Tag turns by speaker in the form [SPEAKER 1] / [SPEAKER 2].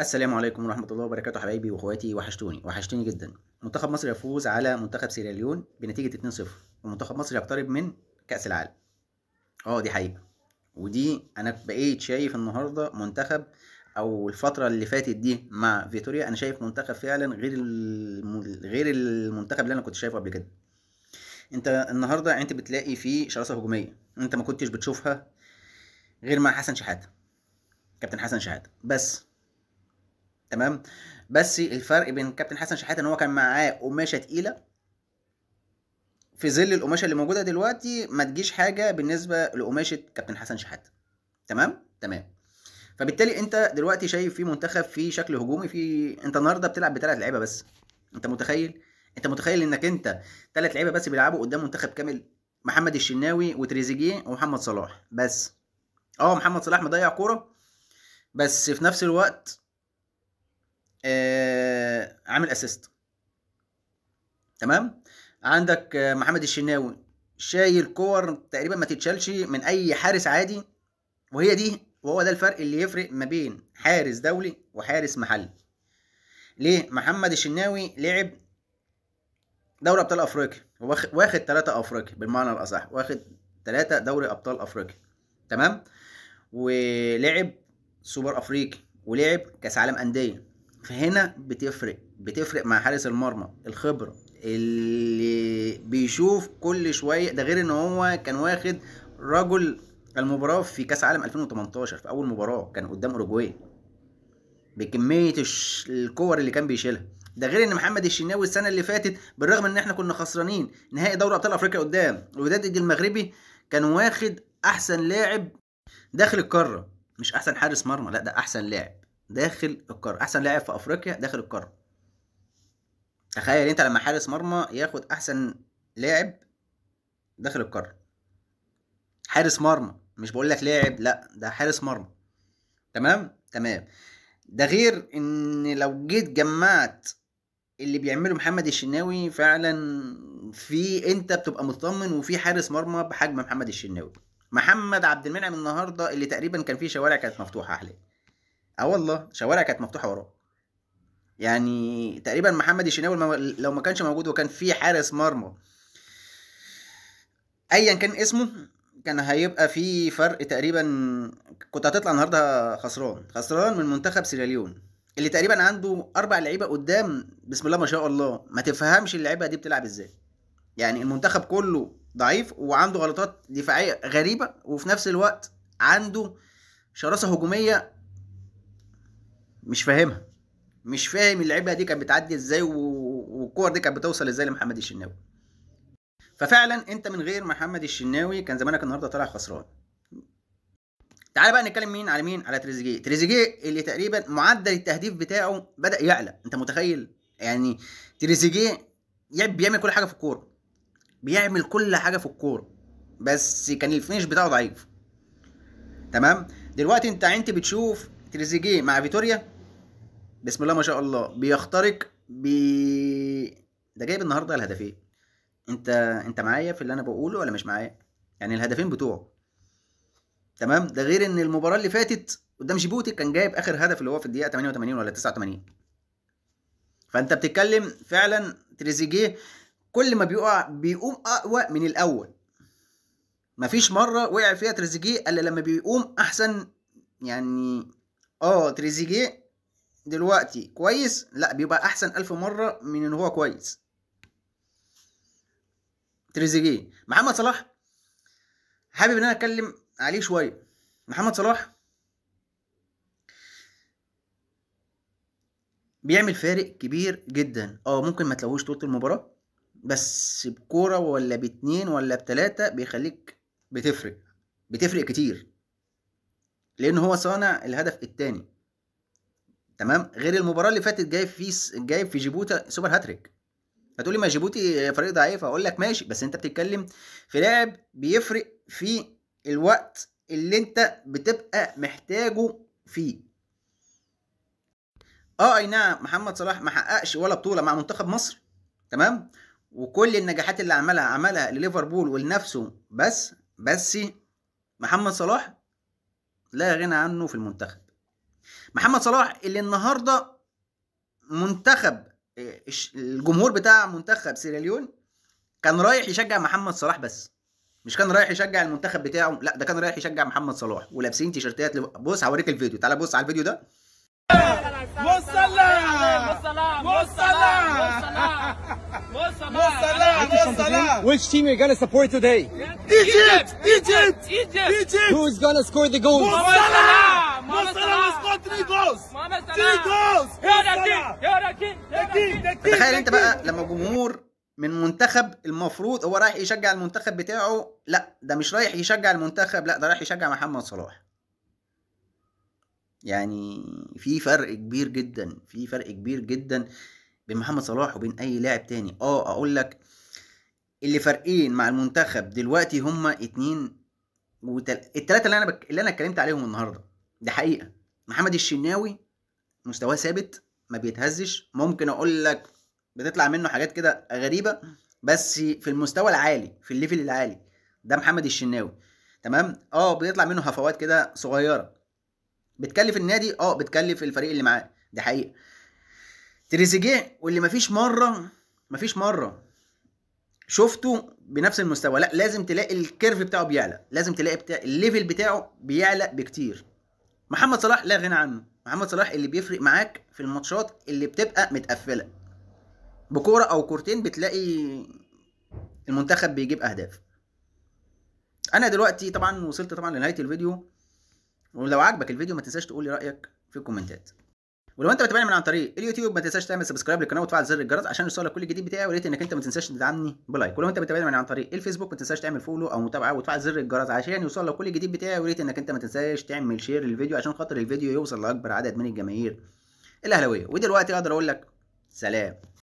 [SPEAKER 1] السلام عليكم ورحمة الله وبركاته حبايبي واخواتي وحشتوني وحشتوني جدا منتخب مصر يفوز على منتخب سيراليون بنتيجة 2-0 ومنتخب مصر يقترب من كأس العالم اه دي حقيقة ودي انا بقيت شايف النهاردة منتخب او الفترة اللي فاتت دي مع فيتوريا انا شايف منتخب فعلا غير غير المنتخب اللي انا كنت شايفه قبل كده انت النهاردة انت بتلاقي فيه شراسة هجومية انت ما كنتش بتشوفها غير مع حسن شحاتة كابتن حسن شحاتة بس تمام بس الفرق بين كابتن حسن شحاته ان هو كان معاه قماشه تقيله في ظل القماشه اللي موجوده دلوقتي ما تجيش حاجه بالنسبه لقماشه كابتن حسن شحاته تمام تمام فبالتالي انت دلوقتي شايف في منتخب في شكل هجومي في انت النهارده بتلعب بثلاث لعيبه بس انت متخيل انت متخيل انك انت ثلاث لعيبه بس بيلعبوا قدام منتخب كامل محمد الشناوي وتريزيجيه ومحمد صلاح بس اه محمد صلاح مضيع كوره بس في نفس الوقت آه، عامل اسيست تمام عندك آه، محمد الشناوي شايل كور تقريبا ما تتشالش من اي حارس عادي وهي دي وهو ده الفرق اللي يفرق ما بين حارس دولي وحارس محلي ليه محمد الشناوي لعب دوري ابطال افريقيا واخد ثلاثة افريقيا بالمعنى الاصح واخد ثلاثة دوري ابطال افريقيا تمام ولعب سوبر افريقي ولعب كاس عالم انديه فهنا بتفرق بتفرق مع حارس المرمى الخبره اللي بيشوف كل شويه ده غير ان هو كان واخد رجل المباراه في كاس عالم 2018 في اول مباراه كان قدام اوروجواي بكميه الكور اللي كان بيشيلها ده غير ان محمد الشناوي السنه اللي فاتت بالرغم ان احنا كنا خسرانين نهائي دوري ابطال افريقيا قدام الوداد المغربي كان واخد احسن لاعب داخل القاره مش احسن حارس مرمى لا ده احسن لاعب داخل القاره احسن لاعب في افريقيا داخل القاره تخيل انت لما حارس مرمى ياخد احسن لاعب داخل القاره حارس مرمى مش بقول لك لاعب لا ده حارس مرمى تمام تمام ده غير ان لو جيت جمعت اللي بيعمله محمد الشناوي فعلا في انت بتبقى مطمن وفي حارس مرمى بحجم محمد الشناوي محمد عبد المنعم النهارده اللي تقريبا كان فيه شوارع كانت مفتوحه حاليا اه والله شوارع كانت مفتوحه وراه يعني تقريبا محمد الشناوي لو ما كانش موجود وكان في حارس مرمى ايا كان اسمه كان هيبقى في فرق تقريبا كنت هتطلع النهارده خسران خسران من منتخب سيراليون اللي تقريبا عنده اربع لعيبه قدام بسم الله ما شاء الله ما تفهمش اللعيبه دي بتلعب ازاي يعني المنتخب كله ضعيف وعنده غلطات دفاعيه غريبه وفي نفس الوقت عنده شراسه هجوميه مش فاهمها مش فاهم اللعيبه دي كانت بتعدي ازاي والكور دي كانت بتوصل ازاي لمحمد الشناوي ففعلا انت من غير محمد الشناوي كان زمانك النهارده طالع خسران تعال بقى نتكلم مين على مين على تريزيجيه تريزيجيه اللي تقريبا معدل التهديف بتاعه بدا يعلى انت متخيل يعني تريزيجيه بيعمل كل حاجه في الكوره بيعمل كل حاجه في الكوره بس كان الفينش بتاعه ضعيف تمام دلوقتي انت انت بتشوف تريزيجيه مع فيتوريا بسم الله ما شاء الله بيخترق بي ده جايب النهارده الهدفين انت انت معايا في اللي انا بقوله ولا مش معايا يعني الهدفين بتوعه تمام ده غير ان المباراه اللي فاتت قدام جيبوتي كان جايب اخر هدف اللي هو في الدقيقه 88 ولا 89 فانت بتتكلم فعلا تريزيجيه كل ما بيقع بيقوم اقوى من الاول مفيش مره وقع فيها تريزيجيه الا لما بيقوم احسن يعني اه تريزيجيه دلوقتي كويس لا بيبقى احسن الف مره من ان هو كويس تريزيجيه محمد صلاح حابب ان انا اتكلم عليه شويه محمد صلاح بيعمل فارق كبير جدا اه ممكن ما تلاقوش طول المباراه بس بكوره ولا باتنين ولا بتلاته بيخليك بتفرق بتفرق كتير لان هو صانع الهدف التاني تمام غير المباراه اللي فاتت جايب في جايب في جيبوتي سوبر هاتريك هتقولي ما جيبوتي فريق ضعيف اقول لك ماشي بس انت بتتكلم في لاعب بيفرق في الوقت اللي انت بتبقى محتاجه فيه اه اي نعم محمد صلاح ما حققش ولا بطوله مع منتخب مصر تمام وكل النجاحات اللي عملها عملها لليفربول ولنفسه بس بس محمد صلاح لا غنى عنه في المنتخب محمد صلاح اللي النهارده منتخب آه، الجمهور بتاع منتخب سيراليون كان رايح يشجع محمد صلاح بس مش كان رايح يشجع المنتخب بتاعه لا ده كان رايح يشجع محمد صلاح ولابسين تيشرتات بص هوريك الفيديو تعالى بص على الفيديو ده Which team are you gonna support today? Egypt! Egypt! Egypt! Who's gonna score the goal? Mo Salah! 3 جولز 3 جولز تخيل انت بقى لما جمهور من منتخب المفروض هو رايح يشجع المنتخب بتاعه لا ده مش رايح يشجع المنتخب لا ده رايح يشجع محمد صلاح يعني في فرق كبير جدا في فرق كبير جدا بين محمد صلاح وبين اي لاعب تاني اه اقول لك اللي فارقين مع المنتخب دلوقتي هما اتنين وتل... التلاتة اللي انا بك... اللي انا اتكلمت عليهم النهارده دي حقيقه محمد الشناوي مستواه ثابت ما بيتهزش ممكن اقول لك بتطلع منه حاجات كده غريبه بس في المستوى العالي في الليفل العالي ده محمد الشناوي تمام اه بيطلع منه هفوات كده صغيره بتكلف النادي اه بتكلف الفريق اللي معاه دي حقيقه تريزيجيه واللي مفيش مره مفيش مره شفته بنفس المستوى لا لازم تلاقي الكيرف بتاعه بيعلى لازم تلاقي بتاع الليفل بتاعه بيعلى بكتير محمد صلاح لا غنى عنه محمد صلاح اللي بيفرق معاك في الماتشات اللي بتبقى متقفله بكوره او كورتين بتلاقي المنتخب بيجيب اهداف انا دلوقتي طبعا وصلت طبعا لنهايه الفيديو ولو عجبك الفيديو ما تنساش تقول لي رايك في الكومنتات ولو انت بتابعني من عن طريق اليوتيوب ما تنساش تعمل سبسكرايب للقناه وتفعل زر الجرس عشان يوصلك كل جديد بتاعي وريت انك انت ما تنساش تدعمني بلايك ولو انت بتابعني من عن طريق الفيسبوك ما تنساش تعمل فولو او متابعه وتفعل زر الجرس عشان يوصلك كل جديد بتاعي وريت انك انت ما تنساش تعمل شير للفيديو عشان خاطر الفيديو يوصل لاكبر عدد من الجماهير الاهلاويه ودلوقتي اقدر اقول لك سلام